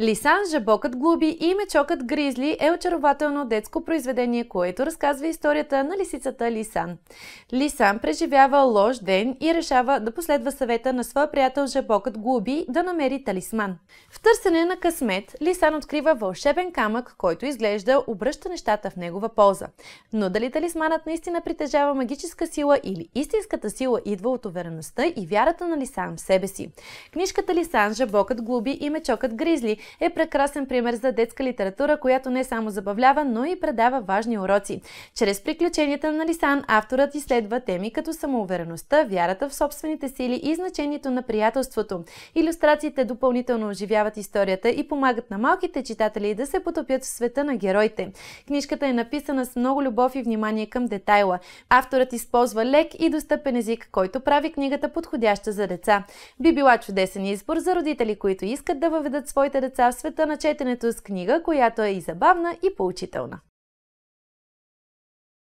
Лисан, Жабокът Глуби и Мечокът Гризли е очарователно детско произведение, което разказва историята на лисицата Лисан. Лисан преживява лош ден и решава да последва съвета на своя приятел Жабокът Глуби да намери талисман. В търсене на късмет, Лисан открива вълшебен камък, който изглежда обръща нещата в негова полза. Но дали талисманът наистина притежава магическа сила или истинската сила идва от увереността и вярата на Лисан в себе си. Книжката Лисан, Жабокът Глуби и Мечокът Гризли е прекрасен пример за детска литература, която не само забавлява, но и предава важни уроци. Чрез приключенията на Лисан авторът изследва теми като самоувереността, вярата в собствените сили и значението на приятелството. Иллюстрациите допълнително оживяват историята и помагат на малките читатели да се потопят в света на героите. Книжката е написана с много любов и внимание към детайла. Авторът използва лек и достъпен език, който прави книгата подходяща за деца. Би била чудесен избор за родители, които искат да въведат своите деца деца в света на четенето с книга, която е и забавна, и поучителна.